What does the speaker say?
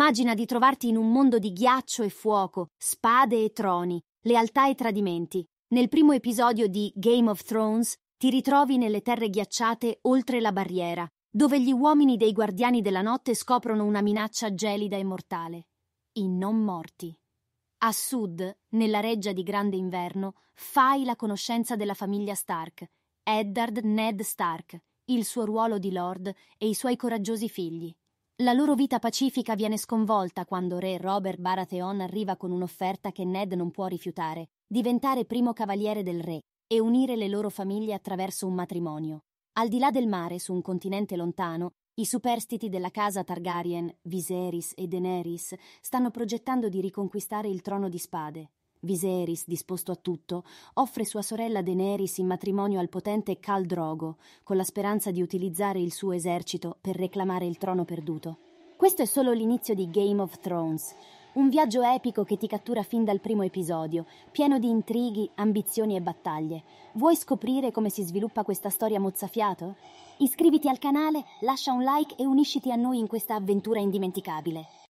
Immagina di trovarti in un mondo di ghiaccio e fuoco, spade e troni, lealtà e tradimenti. Nel primo episodio di Game of Thrones ti ritrovi nelle terre ghiacciate oltre la barriera, dove gli uomini dei guardiani della notte scoprono una minaccia gelida e mortale. I non morti. A sud, nella reggia di grande inverno, fai la conoscenza della famiglia Stark, Eddard Ned Stark, il suo ruolo di lord e i suoi coraggiosi figli. La loro vita pacifica viene sconvolta quando re Robert Baratheon arriva con un'offerta che Ned non può rifiutare, diventare primo cavaliere del re e unire le loro famiglie attraverso un matrimonio. Al di là del mare, su un continente lontano, i superstiti della casa Targaryen, Viserys e Daenerys, stanno progettando di riconquistare il trono di spade, Viserys, disposto a tutto, offre sua sorella Daenerys in matrimonio al potente Khal Drogo, con la speranza di utilizzare il suo esercito per reclamare il trono perduto. Questo è solo l'inizio di Game of Thrones, un viaggio epico che ti cattura fin dal primo episodio, pieno di intrighi, ambizioni e battaglie. Vuoi scoprire come si sviluppa questa storia mozzafiato? Iscriviti al canale, lascia un like e unisciti a noi in questa avventura indimenticabile.